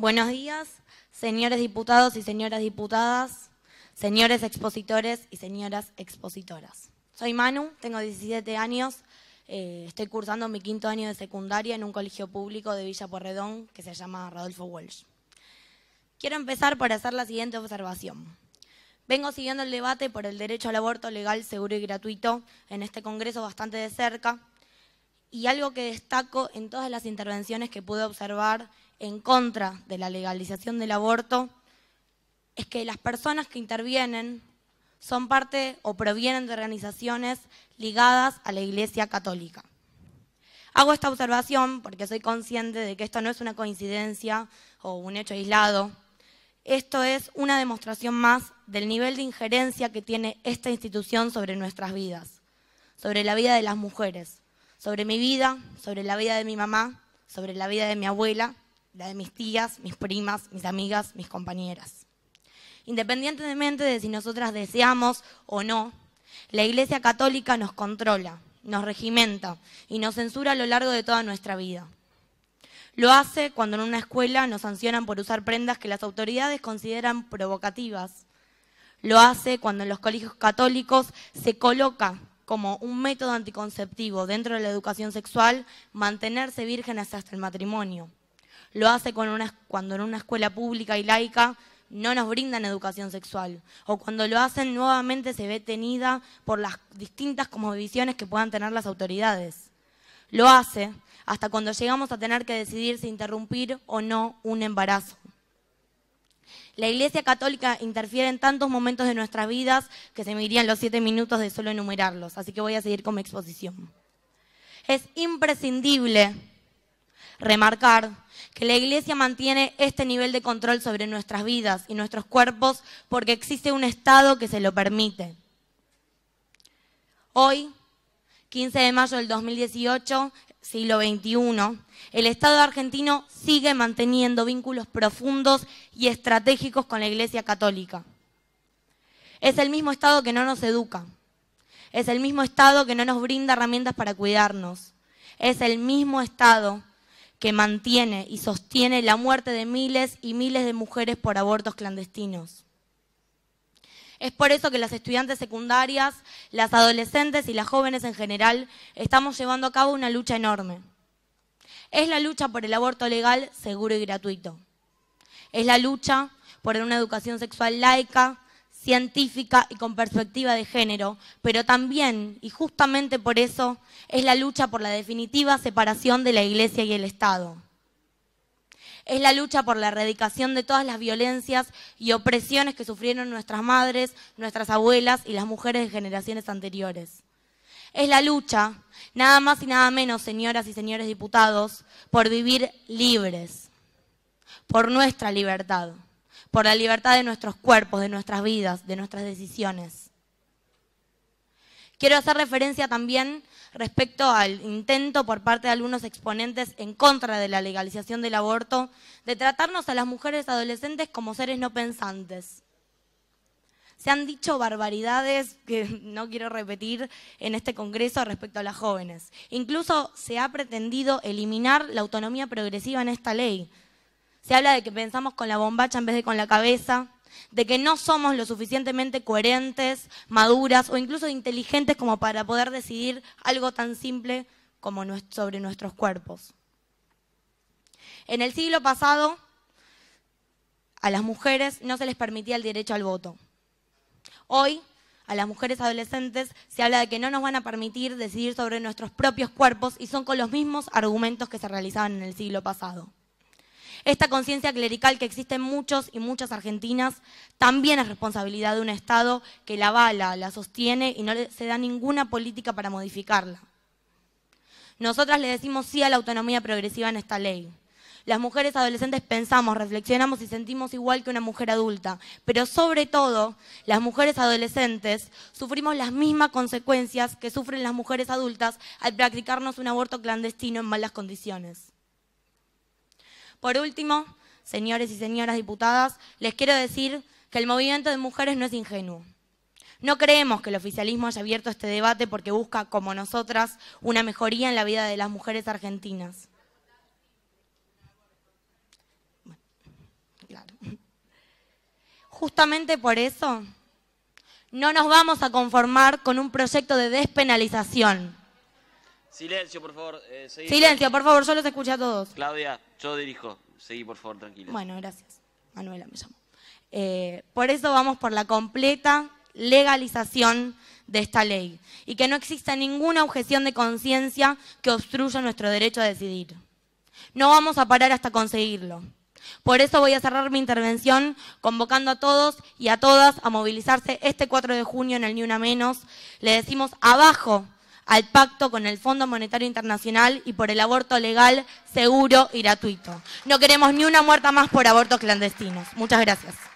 Buenos días, señores diputados y señoras diputadas, señores expositores y señoras expositoras. Soy Manu, tengo 17 años, eh, estoy cursando mi quinto año de secundaria en un colegio público de Villa Porredón que se llama Rodolfo Walsh. Quiero empezar por hacer la siguiente observación. Vengo siguiendo el debate por el derecho al aborto legal, seguro y gratuito en este Congreso bastante de cerca y algo que destaco en todas las intervenciones que pude observar en contra de la legalización del aborto es que las personas que intervienen son parte o provienen de organizaciones ligadas a la Iglesia Católica. Hago esta observación porque soy consciente de que esto no es una coincidencia o un hecho aislado. Esto es una demostración más del nivel de injerencia que tiene esta institución sobre nuestras vidas, sobre la vida de las mujeres, sobre mi vida, sobre la vida de mi mamá, sobre la vida de mi abuela, la de mis tías, mis primas, mis amigas, mis compañeras. Independientemente de si nosotras deseamos o no, la Iglesia Católica nos controla, nos regimenta y nos censura a lo largo de toda nuestra vida. Lo hace cuando en una escuela nos sancionan por usar prendas que las autoridades consideran provocativas. Lo hace cuando en los colegios católicos se coloca como un método anticonceptivo dentro de la educación sexual mantenerse vírgenes hasta el matrimonio. Lo hace con cuando en una escuela pública y laica no nos brindan educación sexual o cuando lo hacen nuevamente se ve tenida por las distintas visiones que puedan tener las autoridades. Lo hace hasta cuando llegamos a tener que decidir si interrumpir o no un embarazo. La Iglesia Católica interfiere en tantos momentos de nuestras vidas que se me irían los siete minutos de solo enumerarlos, así que voy a seguir con mi exposición. Es imprescindible remarcar que la Iglesia mantiene este nivel de control sobre nuestras vidas y nuestros cuerpos porque existe un Estado que se lo permite. Hoy, 15 de mayo del 2018, siglo XXI, el Estado argentino sigue manteniendo vínculos profundos y estratégicos con la Iglesia Católica. Es el mismo Estado que no nos educa. Es el mismo Estado que no nos brinda herramientas para cuidarnos. Es el mismo Estado que mantiene y sostiene la muerte de miles y miles de mujeres por abortos clandestinos. Es por eso que las estudiantes secundarias, las adolescentes y las jóvenes en general estamos llevando a cabo una lucha enorme. Es la lucha por el aborto legal, seguro y gratuito. Es la lucha por una educación sexual laica, científica y con perspectiva de género, pero también, y justamente por eso, es la lucha por la definitiva separación de la Iglesia y el Estado es la lucha por la erradicación de todas las violencias y opresiones que sufrieron nuestras madres, nuestras abuelas y las mujeres de generaciones anteriores. Es la lucha, nada más y nada menos, señoras y señores diputados, por vivir libres, por nuestra libertad, por la libertad de nuestros cuerpos, de nuestras vidas, de nuestras decisiones. Quiero hacer referencia también respecto al intento por parte de algunos exponentes en contra de la legalización del aborto de tratarnos a las mujeres adolescentes como seres no pensantes. Se han dicho barbaridades que no quiero repetir en este Congreso respecto a las jóvenes. Incluso se ha pretendido eliminar la autonomía progresiva en esta ley. Se habla de que pensamos con la bombacha en vez de con la cabeza, de que no somos lo suficientemente coherentes, maduras o incluso inteligentes como para poder decidir algo tan simple como sobre nuestros cuerpos. En el siglo pasado, a las mujeres no se les permitía el derecho al voto. Hoy, a las mujeres adolescentes se habla de que no nos van a permitir decidir sobre nuestros propios cuerpos y son con los mismos argumentos que se realizaban en el siglo pasado. Esta conciencia clerical que existe en muchos y muchas argentinas también es responsabilidad de un Estado que la avala, la sostiene y no se da ninguna política para modificarla. Nosotras le decimos sí a la autonomía progresiva en esta ley. Las mujeres adolescentes pensamos, reflexionamos y sentimos igual que una mujer adulta, pero sobre todo las mujeres adolescentes sufrimos las mismas consecuencias que sufren las mujeres adultas al practicarnos un aborto clandestino en malas condiciones. Por último, señores y señoras diputadas, les quiero decir que el movimiento de mujeres no es ingenuo. No creemos que el oficialismo haya abierto este debate porque busca, como nosotras, una mejoría en la vida de las mujeres argentinas. Justamente por eso no nos vamos a conformar con un proyecto de despenalización. Silencio, por favor. Eh, Silencio, por favor, yo los escuché a todos. Claudia, yo dirijo. Seguí, por favor, tranquilo. Bueno, gracias. Manuela me llamó. Eh, por eso vamos por la completa legalización de esta ley y que no exista ninguna objeción de conciencia que obstruya nuestro derecho a decidir. No vamos a parar hasta conseguirlo. Por eso voy a cerrar mi intervención convocando a todos y a todas a movilizarse este 4 de junio en el Ni Una Menos. Le decimos abajo al pacto con el Fondo Monetario Internacional y por el aborto legal, seguro y gratuito. No queremos ni una muerta más por abortos clandestinos. Muchas gracias.